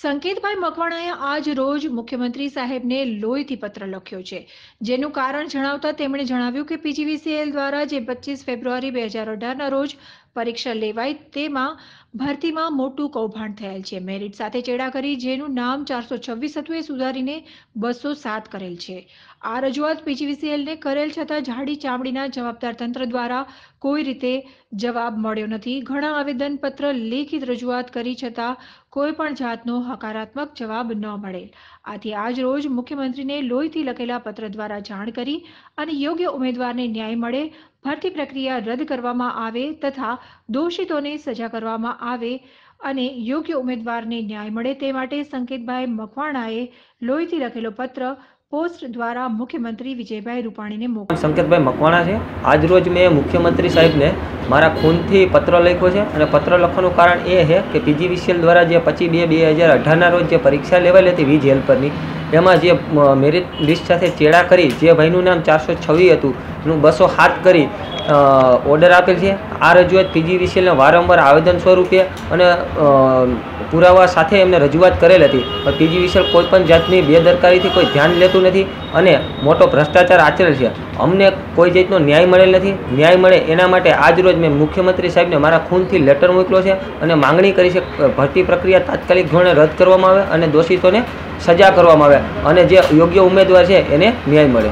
સંકેતભાઈ મકવાણાએ આજ રોજ મુખ્યમંત્રી સાહેબને લોહીથી પત્ર લખ્યો છે જેનું કારણ જણાવતા તેમણે જણાવ્યું કે પીજીવીસીએલ દ્વારા જે પચીસ ફેબ્રુઆરી બે હજાર અઢારના રોજ પરીક્ષા લેવાય તેમાં ભરતીમાં મોટું કૌભાંડ થયેલ છે મેરિટ સાથે ચેડા કરી જેનું નામ ચારસો છવ્વીસ હતું એ સુધારીને બસો સાત કરેલ છે આ રજૂઆત પીજીવીસીએલને કરેલ છતાં જાડી ચામડીના જવાબદાર તંત્ર દ્વારા કોઈ રીતે જવાબ મળ્યો નથી ઘણા આવેદનપત્ર લેખિત રજૂઆત કરી છતાં કોઈ પણ જાતનો હકારાત્મક જવાબ ન મળેલ આથી આજ રોજ મુખ્યમંત્રીને લોહીથી લખેલા પત્ર દ્વારા જાણ કરી અને યોગ્ય ઉમેદવારને ન્યાય મળે ભરતી પ્રક્રિયા રદ કરવામાં આવે તથા દોષિતોને સજા કરવામાં આવે અને યોગ્ય ઉમેદવારને ન્યાય મળે તે માટે સંકેતભાઈ મકવાણાએ લોહીથી લખેલો પત્ર પોસ્ટ દ્વારા મુખ્યમંત્રી વિજયભાઈ રૂપાણીને મોકલ સંકેતભાઈ મકવાણા છે આજરોજ મેં મુખ્યમંત્રી સાહેબને મારા ખૂનથી પત્ર લખ્યો છે અને પત્ર લખવાનું કારણ એ છે કે પીજીવીસીએલ દ્વારા જે પચીસ બે બે હજાર અઢારના રોજ જે પરીક્ષા લેવાયેલી હતી વીજ હેલ્પરની એમાં જે મેરિટ લિસ્ટ સાથે ચેડા કરી જે ભાઈનું નામ ચારસો છવ્વીસ હતું એનું બસો હાથ કરી ઓર્ડર આપેલ છે આ રજૂઆત પીજીવીસીએલને વારંવાર આવેદન સ્વરૂપે અને પુરાવા સાથે એમને રજૂઆત કરેલ હતી પણ પીજીવીસીએલ કોઈ પણ જાતની બેદરકારીથી કોઈ ધ્યાન લેતું મળ્યું નથી અને મોટો ભ્રષ્ટાચાર આચરેલ છે અમને કોઈ જાતનો ન્યાય મળેલ નથી ન્યાય મળે એના માટે આજરોજ મેં મુખ્યમંત્રી સાહેબને મારા ખૂનથી લેટર મોકલ્યો છે અને માંગણી કરી છે ભરતી પ્રક્રિયા તાત્કાલિક ધોરણે રદ કરવામાં આવે અને દોષિતોને સજા કરવામાં આવે અને જે યોગ્ય ઉમેદવાર છે એને ન્યાય મળે